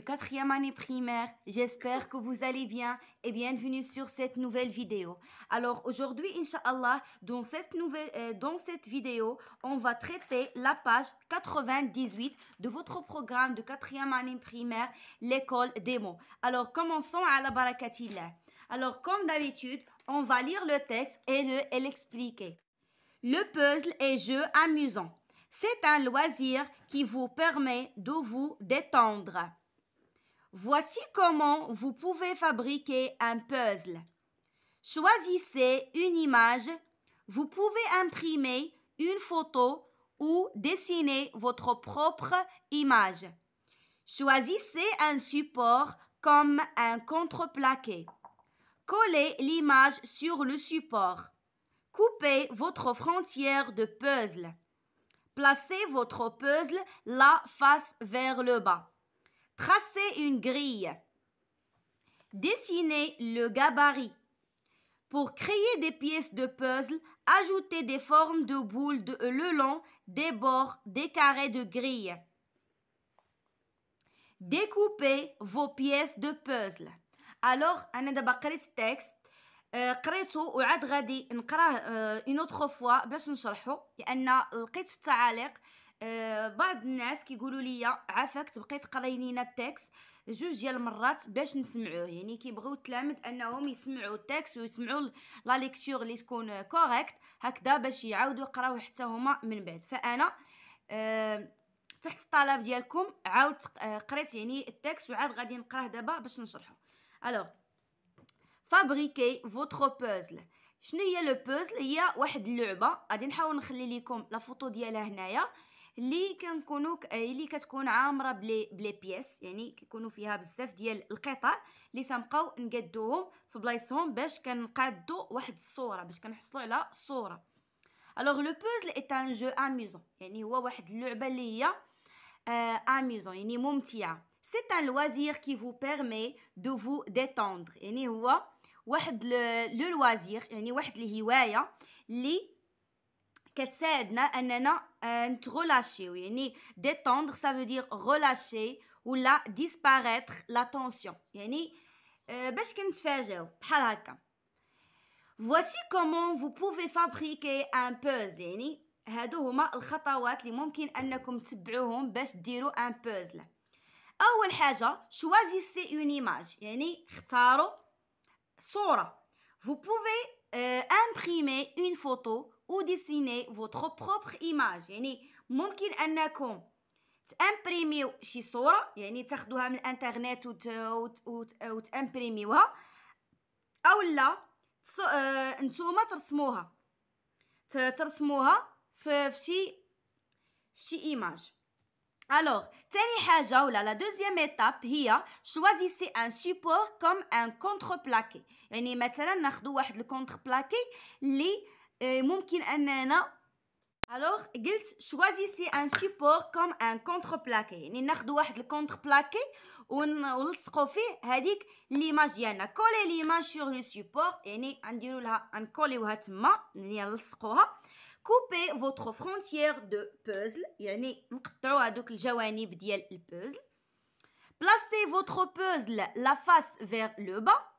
quatrième année primaire, j'espère que vous allez bien et bienvenue sur cette nouvelle vidéo. Alors aujourd'hui, Inch'Allah, dans cette, nouvelle, euh, dans cette vidéo, on va traiter la page 98 de votre programme de quatrième année primaire, l'école des mots. Alors commençons à la barakatillah. Alors comme d'habitude, on va lire le texte et l'expliquer. Le, le puzzle est jeu amusant. C'est un loisir qui vous permet de vous détendre. Voici comment vous pouvez fabriquer un puzzle. Choisissez une image. Vous pouvez imprimer une photo ou dessiner votre propre image. Choisissez un support comme un contreplaqué. Collez l'image sur le support. Coupez votre frontière de puzzle. Placez votre puzzle la face vers le bas. Tracez une grille. Dessinez le gabarit. Pour créer des pièces de puzzle, ajoutez des formes de boules de, le long des bords des carrés de grille. Découpez vos pièces de puzzle. Alors, euh, on a euh, autre fois. قريته باش لان آه، بعض الناس كيقولوا لي عافاك تبقي تقراي لينا التكست جوج ديال المرات باش نسمعوه يعني كيبغيو التلامد انهم يسمعوا التكس ويسمعوا لا ليكتور اللي تكون كوريكت هكذا باش يعاودوا يقراو حتى هما من بعد فانا آه، تحت الطلب ديالكم عاود آه، قريت يعني التكس وعاد غادي نقراه دابا باش نشرحه الوغ فابريكي فوتخ بوزل شنو هي لو بوزل هي واحد اللعبه غادي نحاول نخلي لكم لا فوتو ديالها هنايا أه اللي كنكونوا اللي آه، كتكون عامره بلي بلي بيس يعني كيكونوا فيها بزاف ديال القطع اللي تنبقاو نقادوهم في بلايصهم باش كنقادو واحد الصوره باش كنحصلوا على صوره الوغ لو بوزل اي ان جو اميزون يعني هو واحد اللعبه اللي هي اميزون يعني ممتعه سي ان لوازير كي فو بيرمي دو فو ديتوندر يعني هو واحد لو لوازير يعني واحد الهوايه اللي qu'est-ce que ça veut euh, relâcher, détendre, ça veut dire relâcher ou la disparaître la tension y a une. Qu'est-ce Voici comment vous pouvez fabriquer un puzzle. Il y a deux ou trois étapes qui sont possibles pour fabriquer un puzzle. La première étape est une image. Il faut choisir une image. Vous pouvez euh, imprimer une photo. وديسيني فوتر بروبر ايماج يعني ممكن انكم تامبريميو شي صوره يعني تاخدوها من الانترنت وت... وت... وت... وتامبريميوها او لا تص... آه... نتوما ترسموها ترسموها في, في شي في شي ايماج الوغ تاني حاجة ولا لا دوزيام ايتاب هي شوازيسي ان سوبور كوم ان كونتر بلاكي يعني مثلا ناخدو واحد الكونتر بلاكي اللي Euh, alors, Alors, choisissez un support comme un contreplaqué. Nous allons a contre le contreplaqué ou un autre l'image. Il l'image sur le support. Coupez votre frontière de puzzle. placez votre puzzle la face vers le bas.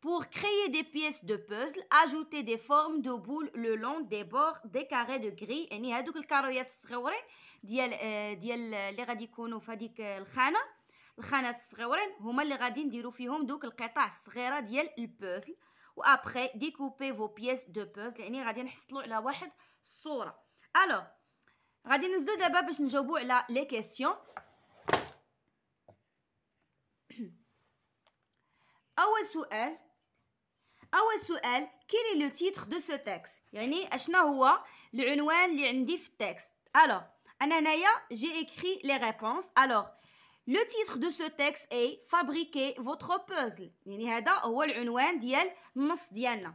pour créer des pièces de puzzle, ajoutez des formes de boules le long des bords des carrés de gris يعني هذوك الكارويات الصغيورين ديال ديال اللي غادي يكونوا في هذيك الخانه الخانات الصغيورين هما اللي غادي فيهم دوك القطع الصغيره ديال البوزل ديكوبي فو دو بوزل يعني غادي نحصلوا على واحد الصوره الو غادي اول سؤال كيل لو تيتر دو سو تيكست يعني اشنا هو العنوان اللي عندي في التكست الوغ انا هنايا جي اكري لي ريبونس الوغ لو تيتر دو سو تيكست اي فابريكي فوتر بوزل يعني هذا هو العنوان ديال النص ديالنا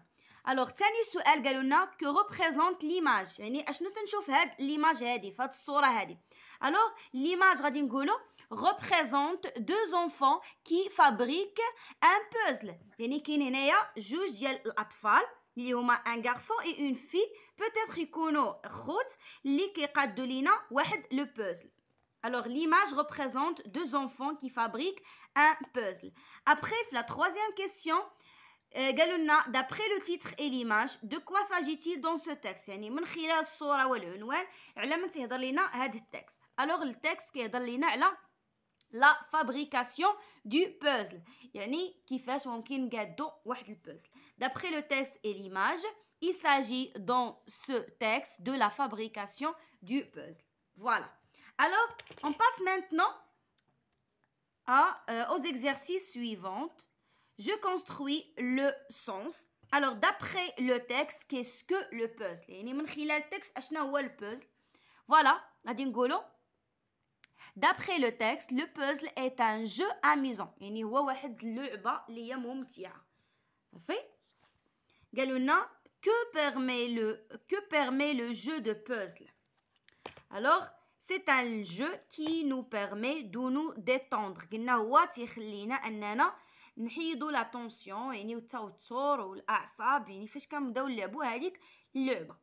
الوغ ثاني سؤال قالوا لنا كو ريبريزونت ليماج يعني اشنو تنشوف هاد ليماج هادي فهاد الصوره هادي الوغ ليماج غادي نقولوا représente deux enfants qui fabriquent un puzzle يعني كاين هنايا جوج ديال الاطفال اللي هما ان et une fille, peut-être يكونوا خوت اللي كيقادوا لينا واحد لو puzzle. Alors l'image représente deux enfants qui fabriquent un puzzle. Après, la troisième question, euh, Galuna. d'après le titre et l'image de quoi s'agit-il dans ce texte يعني من خلال الصوره والعنوان على من تهضر لينا هذا التكست le texte la fabrication du puzzle يعني كيفاش ممكن et واحد puzzle. D'après le texte et l'image, il s'agit dans ce texte de la fabrication du puzzle. Voilà. Alors, on passe maintenant à, euh, aux exercices suivants. Je construis le sens. Alors, d'après le texte, qu'est-ce que le puzzle يعني texte, le Voilà, Nadine Golo. D'après le texte, le puzzle est un jeu amusant. يعني هو واحد اللعبة اللي هي ممتعة. صافي؟ قالوا لنا que permet le que permet le jeu de puzzle Alors, c'est un jeu qui nous permet de nous détendre. قلنا هو تيخلينا اننا نحيدوا لا طونسيون يعني التوتر والاعصاب يعني فاش كنبداو نلعبوا هذيك اللعبه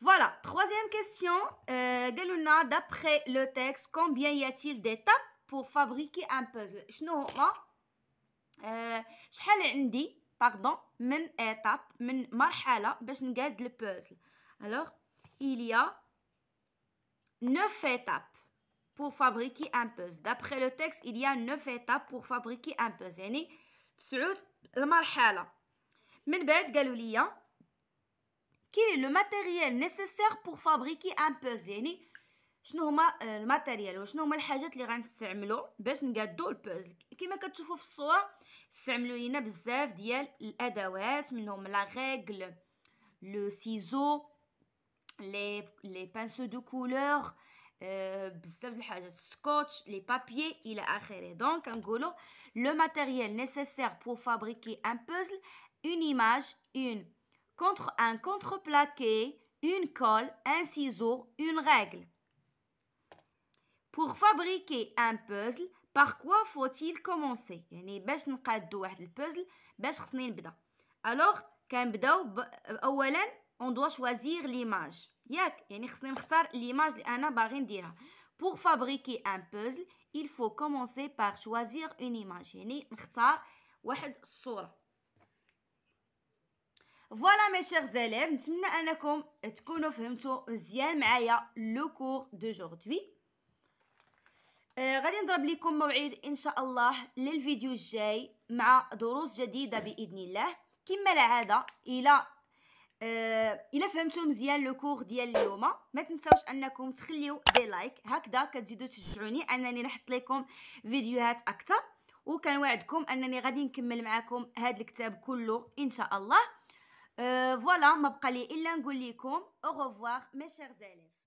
voilà, troisième question. Euh, d'après le texte, combien y a-t-il d'étapes pour fabriquer un puzzle Je شنو هما أه شحال عندي pardon, من étape, من مرحله باش نقاد puzzle. Alors, il y a neuf étapes pour fabriquer un puzzle d'après le texte il y a neuf étapes pour fabriquer un puzzle Yani, تسعود المرحله من بعد قالوا لي quel est le matériel nécessaire pour fabriquer un puzzle Qu'est-ce euh, que le matériel Qu'est-ce que les choses que nous allons utiliser pour faire le puzzle Comme vous le voyez sur la photo, nous utilisons beaucoup d'outils, comme la règle, le ciseau, les pinceaux de couleur, beaucoup de choses, du ruban adhésif, du papier, et cetera. Donc, on dit le matériel nécessaire pour fabriquer un puzzle, une image, une contre un contreplaqué, une colle, un ciseau, une règle. Pour fabriquer un puzzle, par quoi faut-il commencer يعني باش نقادو واحد البوزل باش خصني نبدا alors كنبداو اولا on doit choisir l'image ياك يعني خصني نختار l'image اللي انا باغي نديرها pour fabriquer un puzzle il faut commencer par choisir une image يعني نختار واحد الصوره فوالا مي شيغ زيليف نتمنى انكم تكونوا فهمتوا مزيان معايا لو كور دو جوردوي آه، غادي نضرب لكم موعد ان شاء الله للفيديو الجاي مع دروس جديده باذن الله كما العاده الى آه، الى الا فهمتوا مزيان لو كور ديال اليوم ما تنساوش انكم تخليو دي لايك هكذا كتزيدوا تشجعوني انني نحط لكم فيديوهات اكثر وكنوعدكم انني غادي نكمل معكم هذا الكتاب كله ان شاء الله Euh, voilà, ma pralé, vous dire au revoir, mes chers élèves.